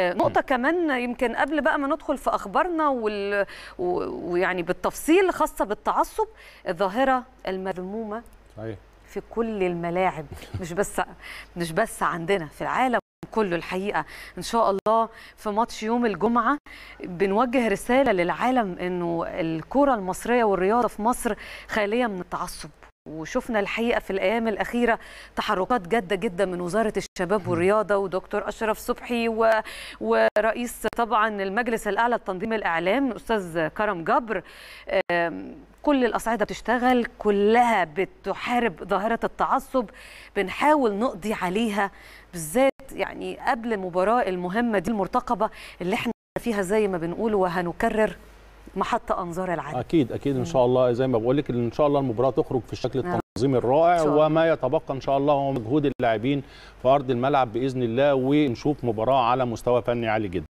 آه، نقطه كمان يمكن قبل بقى ما ندخل في اخبارنا وال... ويعني بالتفصيل خاصه بالتعصب الظاهره المذمومه صحيح في كل الملاعب مش بس مش بس عندنا في العالم كله الحقيقه ان شاء الله في ماتش يوم الجمعه بنوجه رساله للعالم انه الكره المصريه والرياضه في مصر خاليه من التعصب وشفنا الحقيقه في الايام الاخيره تحركات جاده جدا من وزاره الشباب والرياضه ودكتور اشرف صبحي و... ورئيس طبعا المجلس الاعلى لتنظيم الاعلام الاستاذ كرم جبر كل الاصعده بتشتغل كلها بتحارب ظاهره التعصب بنحاول نقضي عليها بالذات يعني قبل المباراه المهمه دي المرتقبه اللي احنا فيها زي ما بنقول وهنكرر محط انظار العالم اكيد اكيد ان شاء الله زي ما بقول لك ان شاء الله المباراه تخرج في الشكل نعم. التنظيمي الرائع وما يتبقى ان شاء الله هو مجهود اللاعبين في ارض الملعب باذن الله ونشوف مباراه على مستوى فني عالي جدا